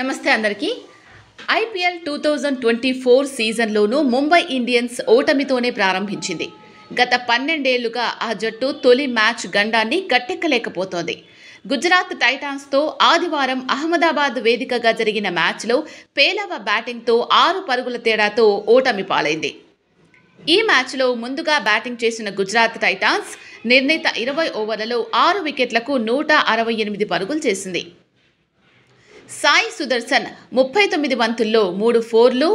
నమస్తే అందరికీ IPL two thousand twenty four సీజన్లోనూ ముంబై ఇండియన్స్ ఓటమితోనే ప్రారంభించింది గత పన్నెండేళ్లుగా ఆ జట్టు తొలి మ్యాచ్ గండాన్ని గట్టెక్కలేకపోతోంది గుజరాత్ టైటాన్స్తో ఆదివారం అహ్మదాబాద్ వేదికగా జరిగిన మ్యాచ్లో పేలవ బ్యాటింగ్తో ఆరు పరుగుల తేడాతో ఓటమి పాలైంది ఈ మ్యాచ్లో ముందుగా బ్యాటింగ్ చేసిన గుజరాత్ టైటాన్స్ నిర్ణీత ఇరవై ఓవర్లలో ఆరు వికెట్లకు నూట అరవై ఎనిమిది పరుగులు చేసింది సాయి సుదర్శన్ ముప్పై తొమ్మిది బంతుల్లో మూడు ఫోర్లు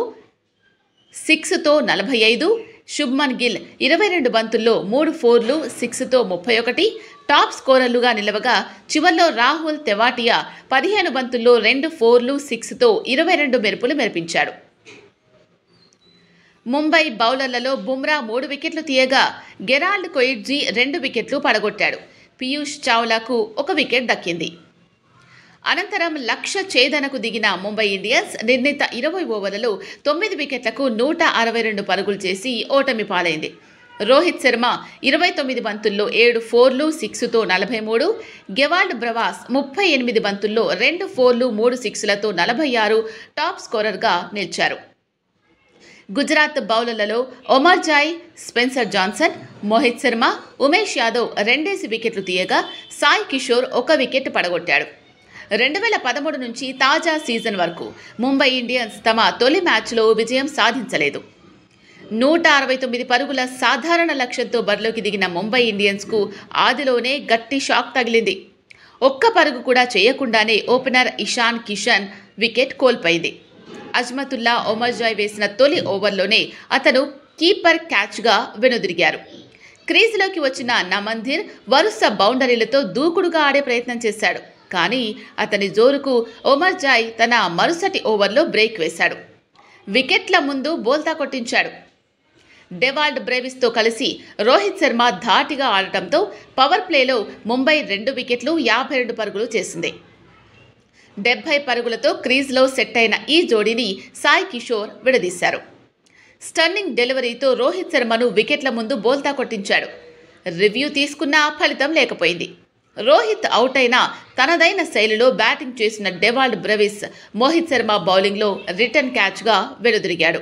సిక్స్తో నలభై ఐదు శుభ్మన్ గిల్ ఇరవై రెండు బంతుల్లో మూడు ఫోర్లు సిక్స్తో ముప్పై ఒకటి టాప్ స్కోరర్లుగా నిలవగా చివరిలో రాహుల్ తెవాటియా పదిహేను బంతుల్లో రెండు ఫోర్లు సిక్స్తో ఇరవై రెండు మెరుపులు మెరిపించాడు ముంబై బౌలర్లలో బుమ్రా మూడు వికెట్లు తీయగా గెరాల్డ్ కొయిడ్జీ రెండు వికెట్లు పడగొట్టాడు పీయూష్ చావ్లాకు ఒక వికెట్ దక్కింది అనంతరం లక్ష ఛేదనకు దిగిన ముంబై ఇండియన్స్ నిర్ణీత ఇరవై ఓవర్లలో తొమ్మిది వికెట్లకు నూట అరవై రెండు పరుగులు చేసి ఓటమి పాలైంది రోహిత్ శర్మ ఇరవై తొమ్మిది బంతుల్లో ఏడు ఫోర్లు సిక్స్తో నలభై మూడు గెవాల్డ్ బ్రవాస్ ముప్పై ఎనిమిది బంతుల్లో రెండు ఫోర్లు మూడు సిక్స్లతో నలభై ఆరు టాప్ స్కోరర్గా నిలిచారు గుజరాత్ బౌలర్లలో Omarzai Spencer Johnson Mohit Sharma Umesh Yadav రెండేసి వికెట్లు తీయగా సాయి కిషోర్ ఒక వికెట్ పడగొట్టాడు రెండు వేల పదమూడు నుంచి తాజా సీజన్ వరకు ముంబై ఇండియన్స్ తమ తొలి మ్యాచ్లో విజయం సాధించలేదు నూట అరవై తొమ్మిది పరుగుల సాధారణ లక్ష్యంతో బరిలోకి దిగిన ముంబై ఇండియన్స్కు ఆదిలోనే గట్టి షాక్ తగిలింది ఒక్క పరుగు కూడా చేయకుండానే ఓపెనర్ ఇషాన్ కిషన్ వికెట్ కోల్పోయింది అజ్మతుల్లా ఒమర్ జాయ్ వేసిన తొలి ఓవర్లోనే అతను కీపర్ క్యాచ్గా వెనుదిరిగారు క్రీజ్లోకి వచ్చిన నమంధిర్ వరుస బౌండరీలతో దూకుడుగా ఆడే ప్రయత్నం చేశాడు కానీ అతని జోరుకు ఒమర్ జాయ్ తన మరుసటి ఓవర్లో బ్రేక్ వేశాడు వికెట్ల ముందు బోల్తా కొట్టించాడు డెవాల్డ్ బ్రేవిస్తో కలిసి రోహిత్ శర్మ ధాటిగా ఆడటంతో పవర్ ప్లేలో ముంబై రెండు వికెట్లు యాభై రెండు పరుగులు చేసింది డెబ్బై పరుగులతో క్రీజ్లో సెట్ అయిన ఈ జోడీని సాయి కిషోర్ విడదీశారు స్టన్నింగ్ డెలివరీతో రోహిత్ శర్మను వికెట్ల ముందు బోల్తా కొట్టించాడు రివ్యూ తీసుకున్నా ఫలితం లేకపోయింది రోహిత్ అవుట్ అయినా తనదైన శైలిలో బ్యాటింగ్ చేసిన డెవాల్డ్ బ్రవిస్ మోహిత్ శర్మ బౌలింగ్లో రిటర్న్ క్యాచ్గా వెలుదిరిగాడు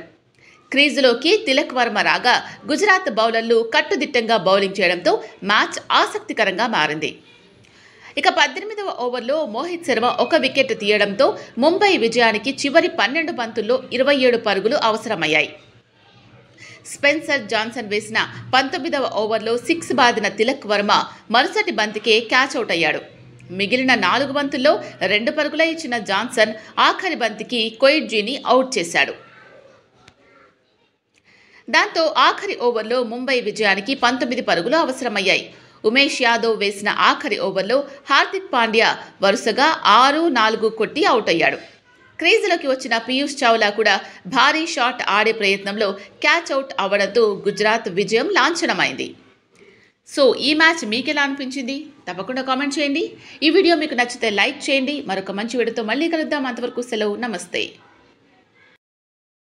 క్రీజులోకి తిలక్ వర్మ రాగా గుజరాత్ బౌలర్లు కట్టుదిట్టంగా బౌలింగ్ చేయడంతో మ్యాచ్ ఆసక్తికరంగా మారింది ఇక పద్దెనిమిదవ ఓవర్లో మోహిత్ శర్మ ఒక వికెట్ తీయడంతో ముంబై విజయానికి చివరి పన్నెండు బంతుల్లో ఇరవై ఏడు పరుగులు అవసరమయ్యాయి స్పెన్సర్ జాన్సన్ వేసిన పంతొమ్మిదవ ఓవర్లో సిక్స్ బాదిన తిలక్ వర్మ మరుసటి బంతికే క్యాచ్ అవుట్ అయ్యాడు మిగిలిన నాలుగు బంతుల్లో రెండు పరుగుల ఇచ్చిన జాన్సన్ ఆఖరి బంతికి కొయిడ్జీని అవుట్ చేశాడు దాంతో ఆఖరి ఓవర్లో ముంబై విజయానికి పంతొమ్మిది పరుగులు అవసరమయ్యాయి ఉమేష్ యాదవ్ వేసిన ఆఖరి ఓవర్లో హార్దిక్ పాండ్యా వరుసగా ఆరు నాలుగు కొట్టి అవుట్ అయ్యాడు క్రీజులోకి వచ్చిన పీయూష్ చావ్లా కూడా భారీ షాట్ ఆడే ప్రయత్నంలో క్యాచ్ అవుట్ అవ్వడంతో గుజరాత్ విజయం లాంఛనమైంది సో ఈ మ్యాచ్ మీకెలా అనిపించింది తప్పకుండా కామెంట్ చేయండి ఈ వీడియో మీకు నచ్చితే లైక్ చేయండి మరొక మంచి వీడియోతో మళ్ళీ కలుద్దాం అంతవరకు సెలవు నమస్తే